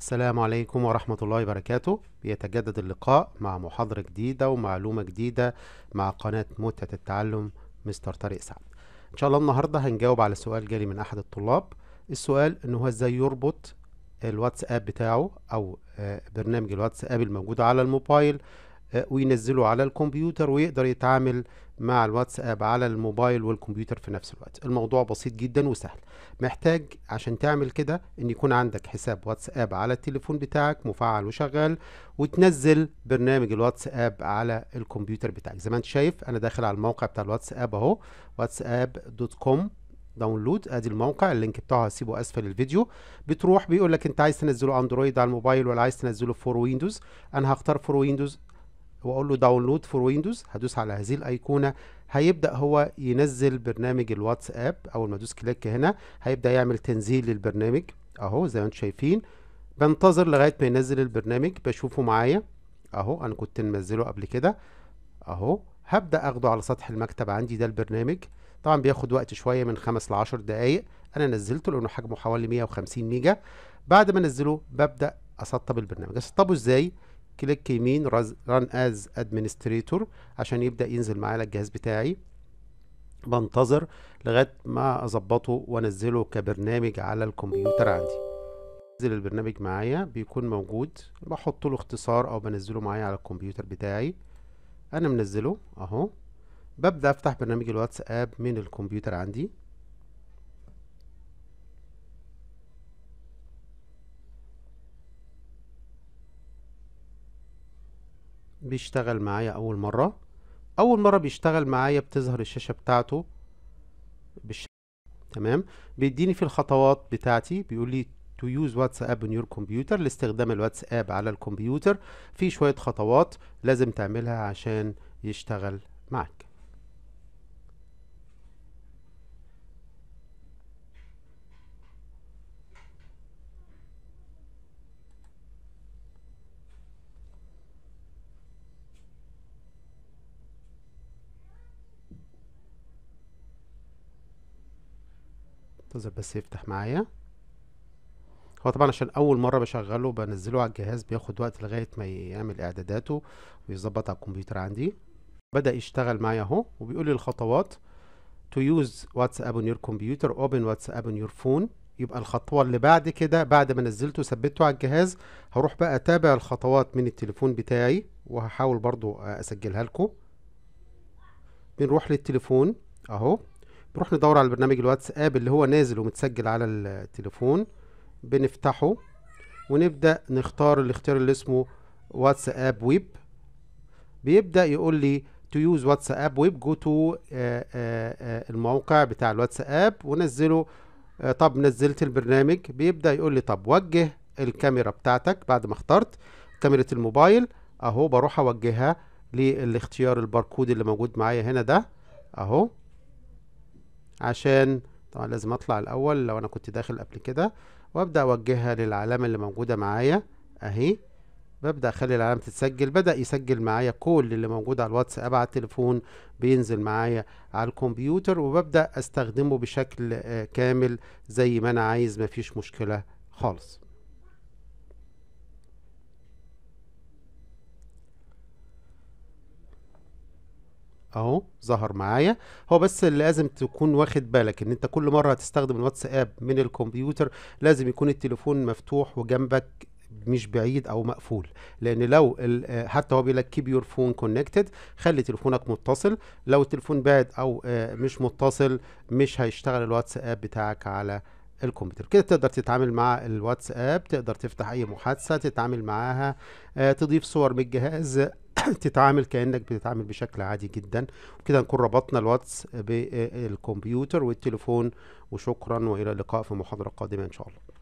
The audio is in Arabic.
السلام عليكم ورحمة الله وبركاته يتجدد اللقاء مع محاضرة جديدة ومعلومة جديدة مع قناة متعة التعلم مستر طارق سعد إن شاء الله النهاردة هنجاوب على سؤال جالي من أحد الطلاب السؤال إن هو إزاي يربط الواتس أب بتاعه أو آه، برنامج الواتس أب الموجود على الموبايل وينزله على الكمبيوتر ويقدر يتعامل مع الواتساب على الموبايل والكمبيوتر في نفس الوقت الموضوع بسيط جدا وسهل محتاج عشان تعمل كده ان يكون عندك حساب واتساب على التليفون بتاعك مفعل وشغال وتنزل برنامج الواتساب على الكمبيوتر بتاعك زي ما انت شايف انا داخل على الموقع بتاع الواتساب اهو واتساب دوت كوم داونلود ادي الموقع اللينك بتاعه هسيبه اسفل الفيديو بتروح بيقول لك انت عايز تنزله اندرويد على الموبايل ولا عايز تنزله فور ويندوز انا هختار فور ويندوز واقول له داونلود فور ويندوز هدوس على هذه الايقونه هيبدا هو ينزل برنامج الواتساب اول ما ادوس كليك هنا هيبدا يعمل تنزيل للبرنامج اهو زي ما انتم شايفين بنتظر لغايه ما ينزل البرنامج بشوفه معايا اهو انا كنت منزله قبل كده اهو هبدا اخده على سطح المكتب عندي ده البرنامج طبعا بياخد وقت شويه من 5 ل 10 دقائق انا نزلته لانه حجمه حوالي 150 ميجا بعد ما انزله ببدا اسطب البرنامج اسطبه ازاي كليك يمين ران از ادمنستريتور عشان يبدا ينزل معايا الجهاز بتاعي بنتظر لغايه ما اظبطه وانزله كبرنامج على الكمبيوتر عندي نزل البرنامج معايا بيكون موجود بحط له اختصار او بنزله معايا على الكمبيوتر بتاعي انا منزله اهو ببدا افتح برنامج الواتساب من الكمبيوتر عندي بيشتغل معايا اول مرة اول مرة بيشتغل معايا بتظهر الشاشة بتاعته بالش... تمام بيديني في الخطوات بتاعتي بيقول لي to use WhatsApp on your computer لاستخدام الواتساب على الكمبيوتر في شوية خطوات لازم تعملها عشان يشتغل معك انتظر بس يفتح معايا هو طبعا عشان اول مره بشغله بنزله على الجهاز بياخد وقت لغايه ما يعمل اعداداته ويظبط على الكمبيوتر عندي بدا يشتغل معايا اهو وبيقول لي الخطوات to use WhatsApp on your computer open WhatsApp on your phone يبقى الخطوه اللي بعد كده بعد ما نزلته وثبته على الجهاز هروح بقى اتابع الخطوات من التليفون بتاعي وهحاول برضو اسجلها لكم بنروح للتليفون اهو بنروح ندور على برنامج الواتساب اللي هو نازل ومتسجل على التليفون بنفتحه ونبدأ نختار الاختيار اللي اسمه واتساب ويب بيبدأ يقول لي تو يوز واتساب ويب جو تو آه، آه، آه، الموقع بتاع الواتساب ونزله طب نزلت البرنامج بيبدأ يقول لي طب وجه الكاميرا بتاعتك بعد ما اخترت كاميرا الموبايل اهو بروح اوجهها للاختيار الباركود اللي موجود معايا هنا ده اهو عشان طبعا لازم اطلع الاول لو انا كنت داخل قبل كده وابدا اوجهها للعلامه اللي موجوده معايا اهي ببدا اخلي العلامه تتسجل بدا يسجل معايا كل اللي موجود على الواتساب على التليفون بينزل معايا على الكمبيوتر وببدا استخدمه بشكل آه، كامل زي ما انا عايز مفيش مشكله خالص اهو ظهر معايا هو بس اللي لازم تكون واخد بالك ان انت كل مره هتستخدم الواتساب من الكمبيوتر لازم يكون التليفون مفتوح وجنبك مش بعيد او مقفول لان لو آه، حتى هو بيقول لك كيب يور فون كونكتد خلي تليفونك متصل لو التليفون بعد او آه، مش متصل مش هيشتغل الواتساب بتاعك على الكمبيوتر كده تقدر تتعامل مع الواتساب تقدر تفتح اي محادثه تتعامل معاها آه، تضيف صور من الجهاز تتعامل كانك بتتعامل بشكل عادي جدا وكده نكون ربطنا الواتس بالكمبيوتر آه، والتليفون وشكرا والى اللقاء في محاضره قادمه ان شاء الله